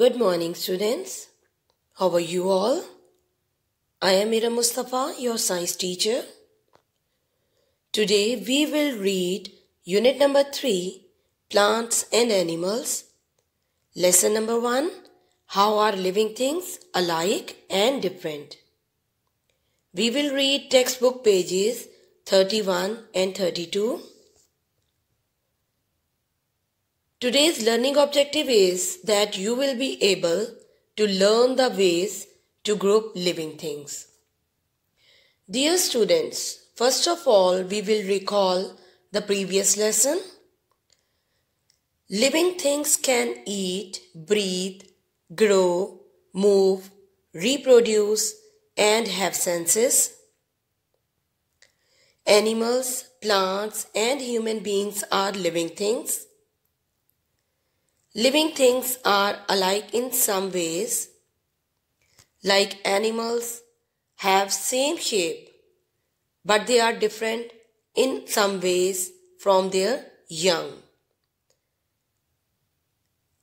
Good morning, students. How are you all? I am Ira Mustafa, your science teacher. Today we will read unit number 3 Plants and Animals. Lesson number 1 How are living things alike and different? We will read textbook pages 31 and 32. Today's learning objective is that you will be able to learn the ways to group living things. Dear students, first of all, we will recall the previous lesson. Living things can eat, breathe, grow, move, reproduce, and have senses. Animals, plants, and human beings are living things. Living things are alike in some ways, like animals have same shape, but they are different in some ways from their young.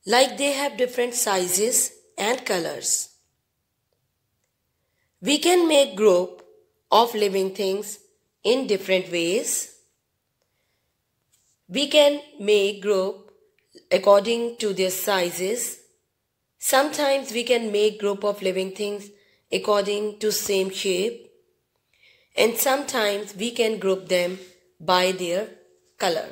Like they have different sizes and colors. We can make group of living things in different ways. We can make group according to their sizes. Sometimes we can make group of living things according to same shape and sometimes we can group them by their color.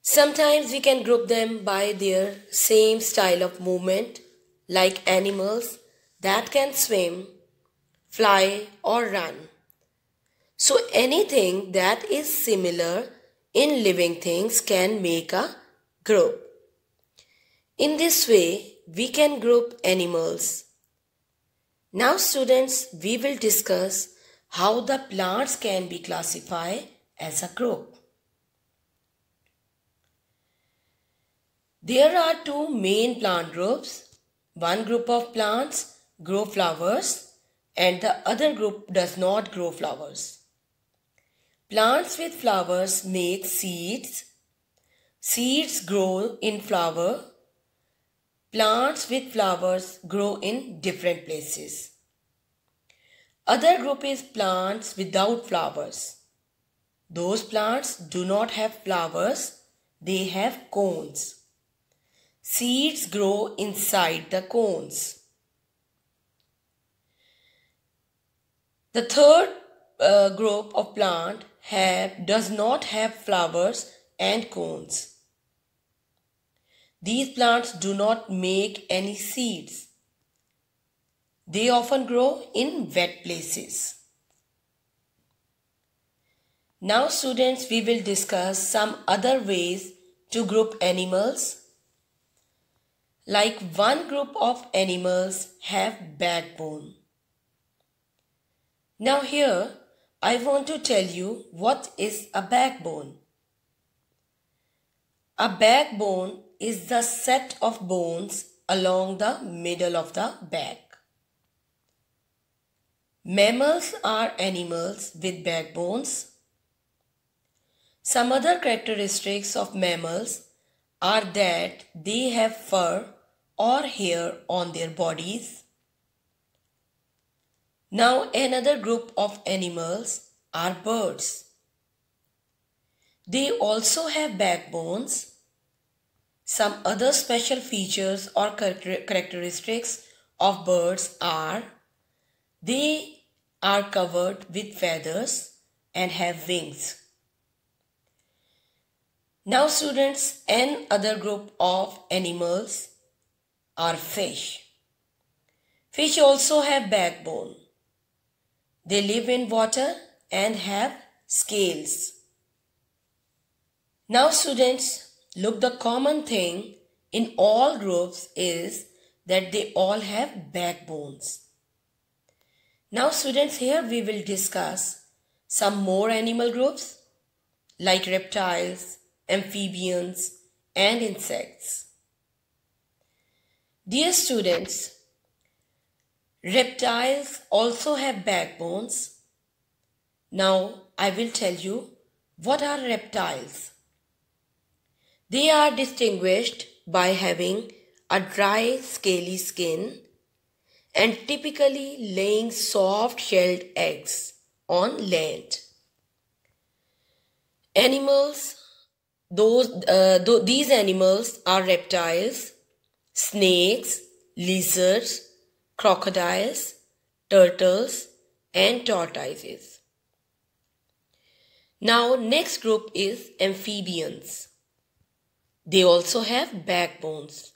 Sometimes we can group them by their same style of movement like animals that can swim, fly or run. So anything that is similar in living things can make a group. In this way, we can group animals. Now students, we will discuss how the plants can be classified as a group. There are two main plant groups. One group of plants grow flowers and the other group does not grow flowers. Plants with flowers make seeds Seeds grow in flower. Plants with flowers grow in different places. Other group is plants without flowers. Those plants do not have flowers, they have cones. Seeds grow inside the cones. The third uh, group of plant have, does not have flowers and cones. These plants do not make any seeds. They often grow in wet places. Now students, we will discuss some other ways to group animals. Like one group of animals have backbone. Now here, I want to tell you what is a backbone. A backbone is the set of bones along the middle of the back. Mammals are animals with backbones. Some other characteristics of mammals are that they have fur or hair on their bodies. Now another group of animals are birds. They also have backbones, some other special features or characteristics of birds are they are covered with feathers and have wings. Now students, and other group of animals are fish. Fish also have backbone. They live in water and have scales. Now students, look the common thing in all groups is that they all have backbones. Now students, here we will discuss some more animal groups like reptiles, amphibians and insects. Dear students, reptiles also have backbones. Now I will tell you what are reptiles. They are distinguished by having a dry, scaly skin and typically laying soft shelled eggs on land. Animals, those, uh, th- these animals are reptiles, snakes, lizards, crocodiles, turtles, and tortoises. Now, next group is amphibians. They also have backbones.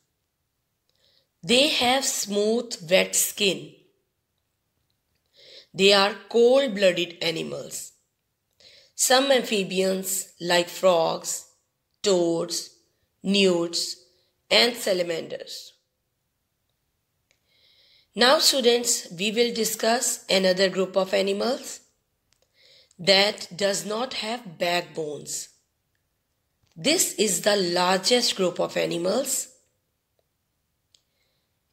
They have smooth, wet skin. They are cold blooded animals. Some amphibians, like frogs, toads, newts, and salamanders. Now, students, we will discuss another group of animals that does not have backbones. This is the largest group of animals.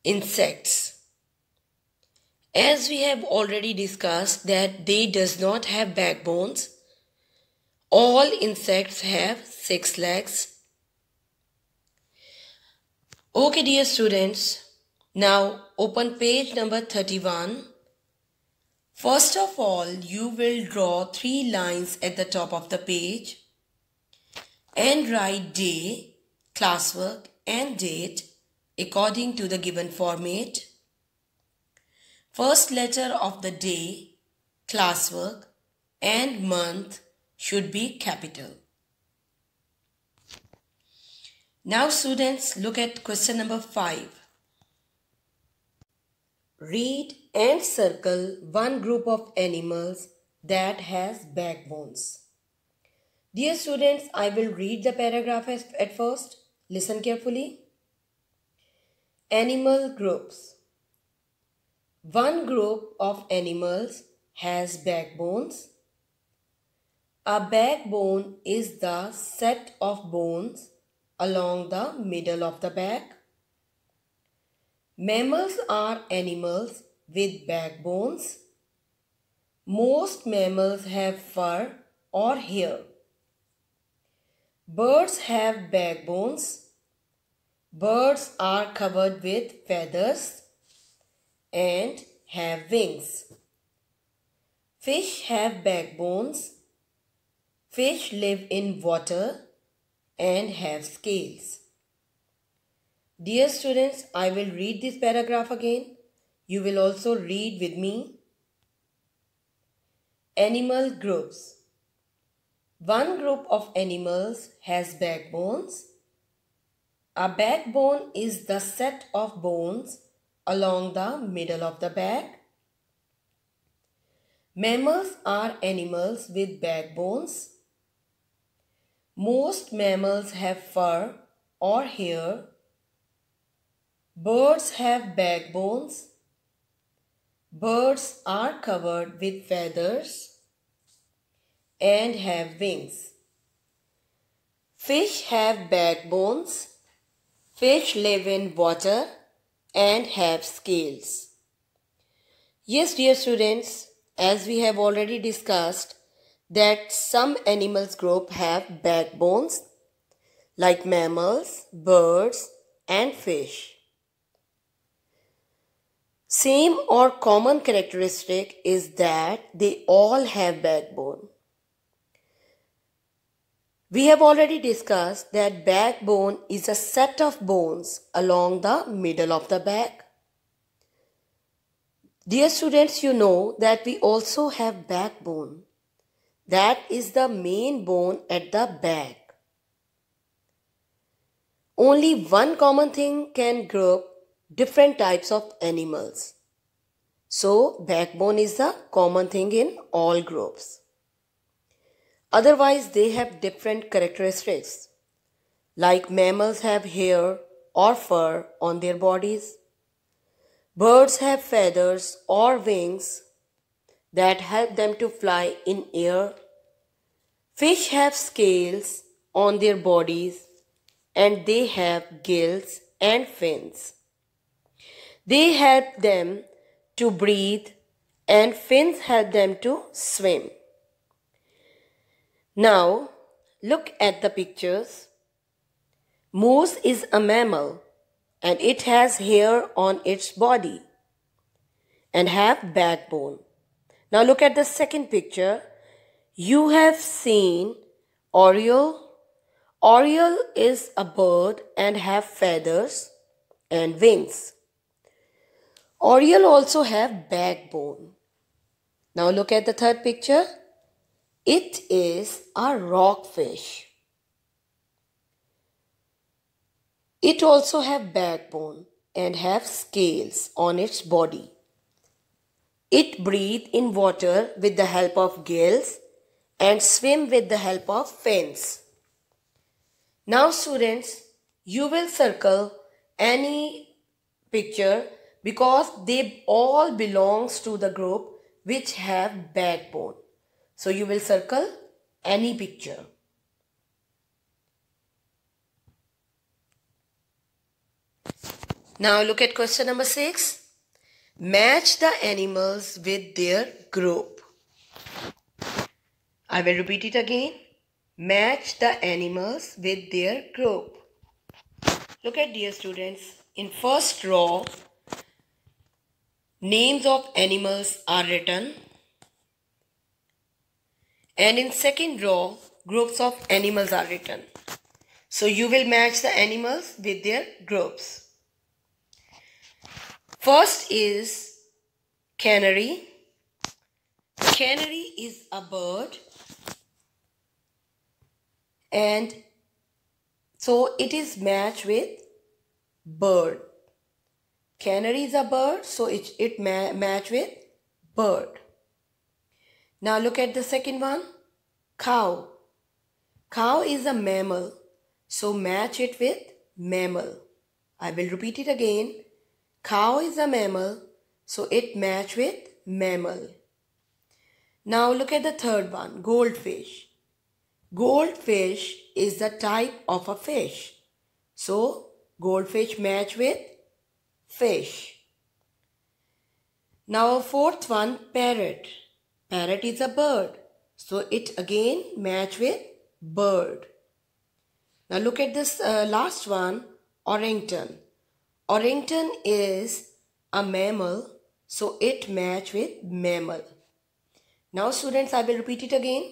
Insects. As we have already discussed that they does not have backbones. All insects have six legs. Okay dear students, now open page number 31. First of all, you will draw three lines at the top of the page and write day, classwork and date according to the given format. First letter of the day, classwork and month should be capital. Now students look at question number 5. Read and circle one group of animals that has backbones. Dear students, I will read the paragraph at first. Listen carefully. Animal groups. One group of animals has backbones. A backbone is the set of bones along the middle of the back. Mammals are animals with backbones. Most mammals have fur or hair. Birds have backbones. Birds are covered with feathers and have wings. Fish have backbones. Fish live in water and have scales. Dear students, I will read this paragraph again. You will also read with me. Animal groups one group of animals has backbones. A backbone is the set of bones along the middle of the back. Mammals are animals with backbones. Most mammals have fur or hair. Birds have backbones. Birds are covered with feathers and have wings. Fish have backbones. Fish live in water and have scales. Yes, dear students, as we have already discussed, that some animals group have backbones like mammals, birds, and fish. Same or common characteristic is that they all have backbone. We have already discussed that backbone is a set of bones along the middle of the back. Dear students, you know that we also have backbone. That is the main bone at the back. Only one common thing can group different types of animals. So backbone is the common thing in all groups. Otherwise, they have different characteristics. Like mammals have hair or fur on their bodies, birds have feathers or wings that help them to fly in air. Fish have scales on their bodies and they have gills and fins. They help them to breathe and fins help them to swim. Now, look at the pictures. Moose is a mammal and it has hair on its body and have backbone. Now look at the second picture. You have seen oriole. Oriole is a bird and have feathers and wings. Oriole also have backbone. Now look at the third picture. It is a rockfish. It also have backbone and have scales on its body. It breathe in water with the help of gills and swim with the help of fins. Now students, you will circle any picture because they all belongs to the group which have backbone. So you will circle any picture. Now look at question number 6. Match the animals with their group. I will repeat it again. Match the animals with their group. Look at dear students. In first row, names of animals are written and in second row groups of animals are written. So you will match the animals with their groups. First is canary. Canary is a bird and so it is matched with bird. Canary is a bird so it, it ma match with bird. Now look at the second one. Cow. Cow is a mammal. So match it with mammal. I will repeat it again. Cow is a mammal. So it match with mammal. Now look at the third one. Goldfish. Goldfish is the type of a fish. So goldfish match with fish. Now fourth one, parrot. Parrot is a bird. So it again match with bird. Now look at this uh, last one, orangutan. Orangutan is a mammal. So it match with mammal. Now students, I will repeat it again.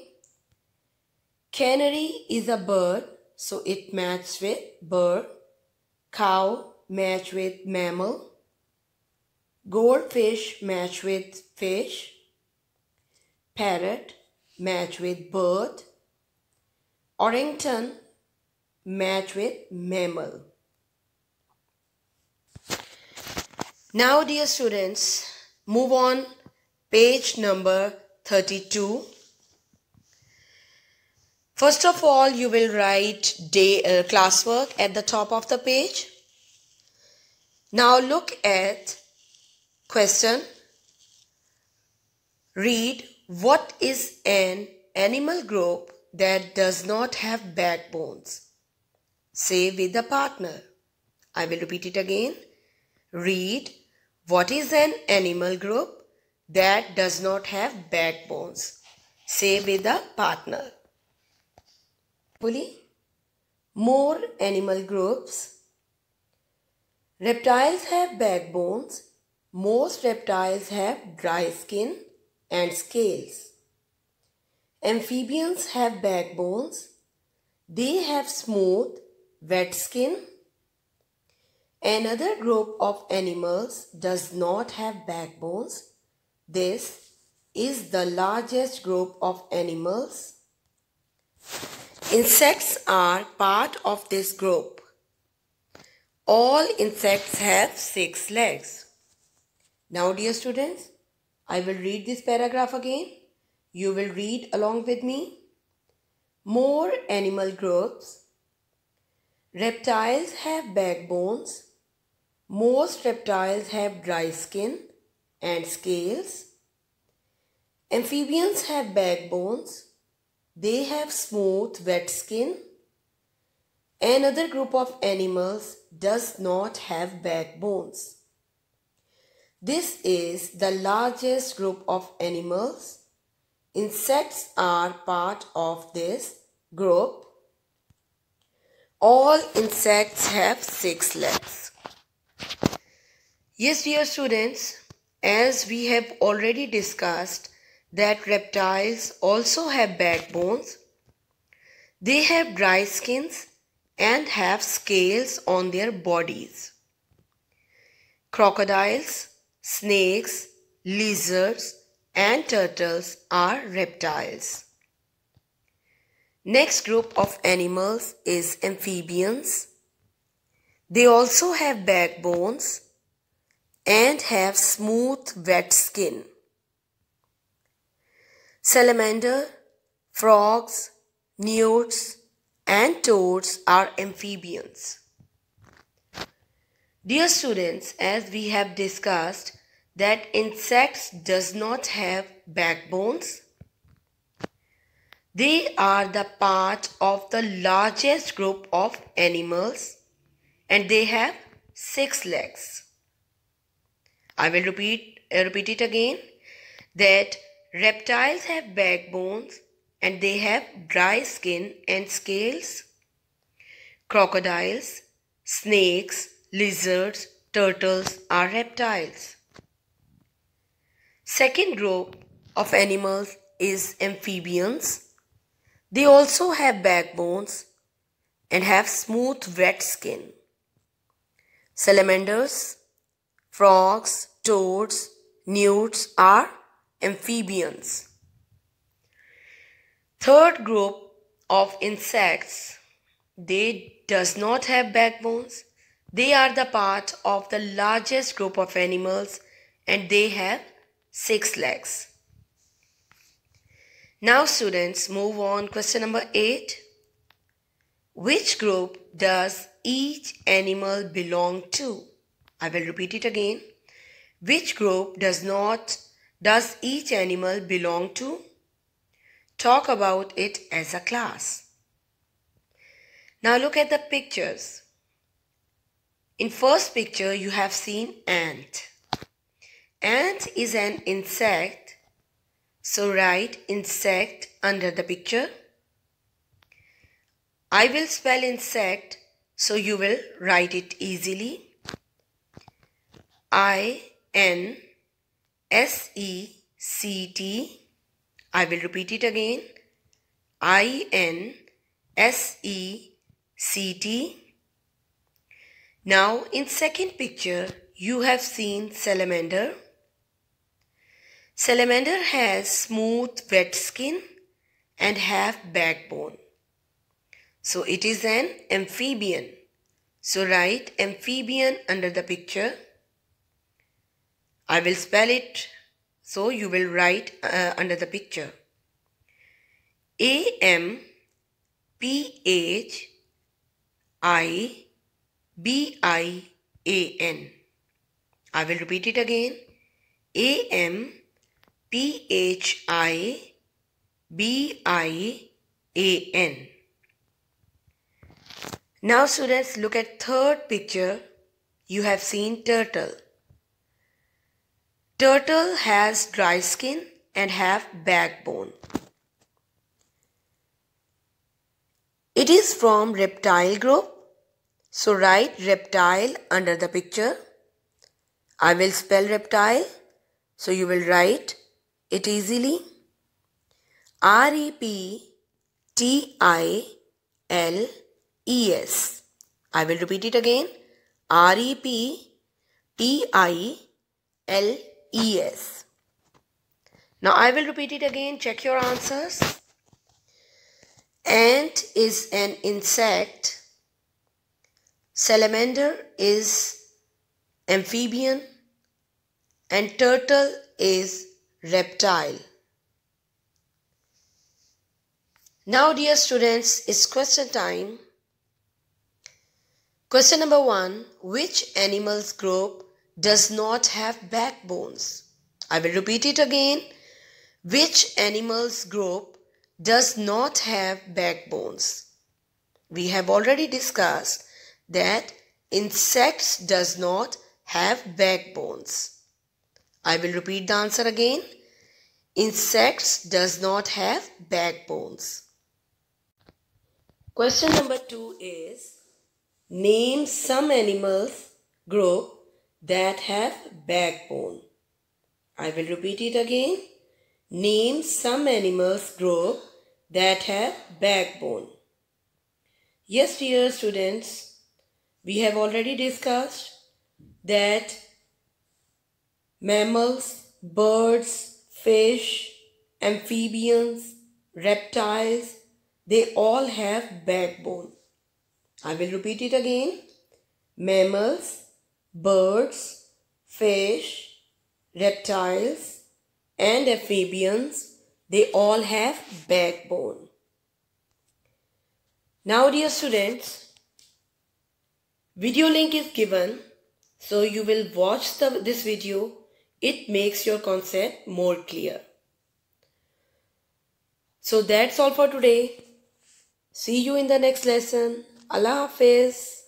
Canary is a bird. So it match with bird. Cow match with mammal. Goldfish match with fish parrot match with bird, orrington match with mammal. Now dear students, move on page number 32. First of all, you will write day uh, classwork at the top of the page. Now look at question. Read what is an animal group that does not have backbones? Say with a partner. I will repeat it again. Read. What is an animal group that does not have backbones? Say with a partner. Fully. More animal groups. Reptiles have backbones. Most reptiles have dry skin and scales. Amphibians have backbones. They have smooth, wet skin. Another group of animals does not have backbones. This is the largest group of animals. Insects are part of this group. All insects have six legs. Now dear students, I will read this paragraph again. You will read along with me. More animal groups. Reptiles have backbones. Most reptiles have dry skin and scales. Amphibians have backbones. They have smooth, wet skin. Another group of animals does not have backbones. This is the largest group of animals. Insects are part of this group. All insects have six legs. Yes, dear students, as we have already discussed that reptiles also have backbones. They have dry skins and have scales on their bodies. Crocodiles Snakes, lizards, and turtles are reptiles. Next group of animals is amphibians. They also have backbones and have smooth wet skin. Salamander, frogs, newts, and toads are amphibians. Dear students, as we have discussed that insects does not have backbones. They are the part of the largest group of animals and they have six legs. I will repeat repeat it again that reptiles have backbones and they have dry skin and scales. Crocodiles, snakes, lizards, turtles are reptiles. Second group of animals is amphibians. They also have backbones and have smooth wet skin. Salamanders, frogs, toads, newts are amphibians. Third group of insects, they does not have backbones they are the part of the largest group of animals and they have six legs. Now students move on question number 8. Which group does each animal belong to? I will repeat it again. Which group does not does each animal belong to? Talk about it as a class. Now look at the pictures. In first picture, you have seen ant. Ant is an insect. So write insect under the picture. I will spell insect so you will write it easily. I N S E C T. I will repeat it again. I N S E C T. Now in second picture you have seen salamander. Salamander has smooth wet skin and have backbone. So it is an amphibian. So write amphibian under the picture. I will spell it so you will write uh, under the picture. A M P H I B I A N. I will repeat it again. A M P H I B I A N. Now students look at third picture. You have seen turtle. Turtle has dry skin and have backbone. It is from reptile group so write reptile under the picture. I will spell reptile. So you will write it easily. R-E-P-T-I-L-E-S. I will repeat it again. R-E-P-T-I-L-E-S. Now I will repeat it again. Check your answers. Ant is an insect Salamander is amphibian and turtle is reptile. Now, dear students, it's question time. Question number one Which animals group does not have backbones? I will repeat it again. Which animals group does not have backbones? We have already discussed that insects does not have backbones. I will repeat the answer again. Insects does not have backbones. Question number 2 is name some animals group that have backbone. I will repeat it again. Name some animals group that have backbone. Yes dear students we have already discussed that mammals, birds, fish, amphibians, reptiles, they all have backbone. I will repeat it again. Mammals, birds, fish, reptiles and amphibians, they all have backbone. Now dear students, Video link is given. So you will watch the, this video. It makes your concept more clear. So that's all for today. See you in the next lesson. Allah Hafiz.